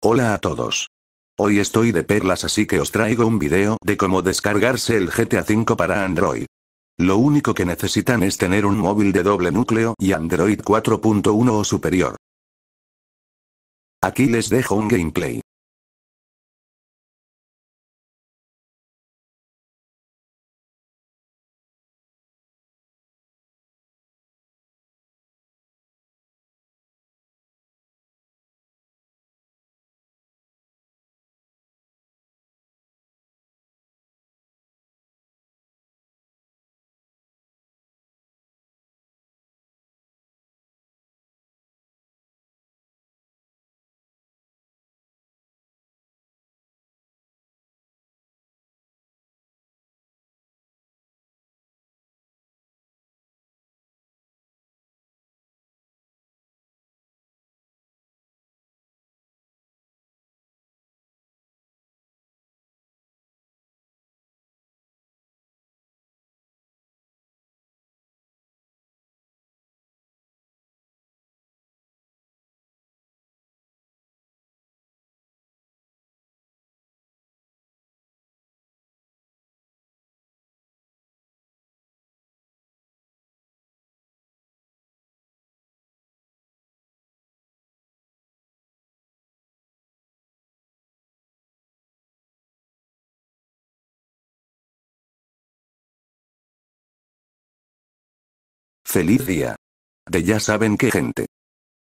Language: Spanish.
Hola a todos. Hoy estoy de perlas así que os traigo un video de cómo descargarse el GTA 5 para Android. Lo único que necesitan es tener un móvil de doble núcleo y Android 4.1 o superior. Aquí les dejo un gameplay. Feliz día. De ya saben qué gente.